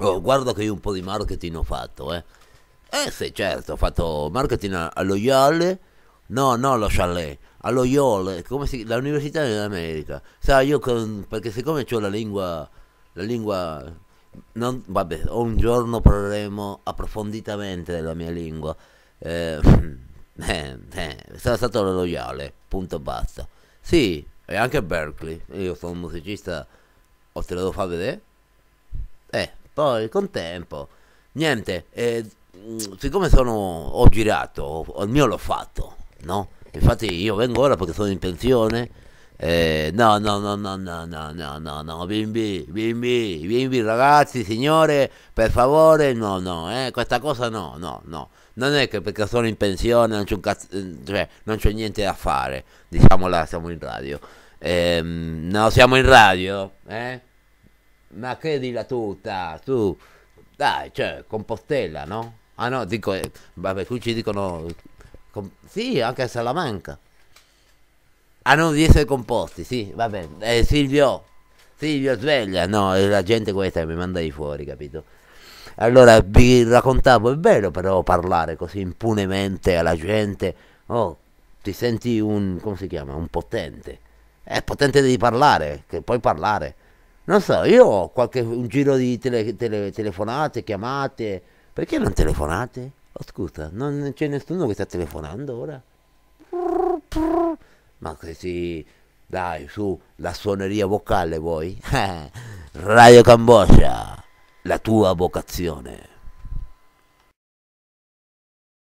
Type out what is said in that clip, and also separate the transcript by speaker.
Speaker 1: Oh, guarda che io un po' di marketing ho fatto, eh. Eh sì, certo, ho fatto marketing allo Iale, no, no allo Chalet, allo Iole, come si, l'Università dell'America. Sai, io con, perché siccome ho la lingua, la lingua, non, vabbè, un giorno parleremo approfonditamente della mia lingua. Eh, eh, eh, sarà stato lo Iale, punto basta. Sì, e anche Berkeley, io sono un musicista, o te lo devo far vedere? Eh, poi con tempo, niente, eh, siccome sono, ho girato, il mio l'ho fatto, no? Infatti io vengo ora perché sono in pensione. Eh, no, no, no, no, no, no, no, no, no, bimbi, bimbi, bimbi, ragazzi, signore, per favore, no, no, eh, questa cosa no, no, no. Non è che perché sono in pensione, non c'è un cazzo, cioè, non c'è niente da fare, diciamola, siamo in radio. Eh, no, siamo in radio, eh? ma credi la tuta, tu, dai, cioè, Compostella, no? Ah no, dico, eh, vabbè, qui ci dicono, com- sì, anche a Salamanca. Ah no, di essere composti, sì, vabbè, eh, Silvio, Silvio sveglia, no, è eh, la gente questa che mi manda di fuori, capito? Allora vi raccontavo, è bello però parlare così impunemente alla gente, oh, ti senti un, come si chiama, un potente. È eh, potente di parlare, che puoi parlare non so, io ho qualche, un giro di tele, tele, telefonate, chiamate, perché non telefonate? Oh, scusa, non c'è nessuno che sta telefonando ora? Ma si, dai, su, la suoneria vocale vuoi? Eh, Radio Cambogia, la tua vocazione.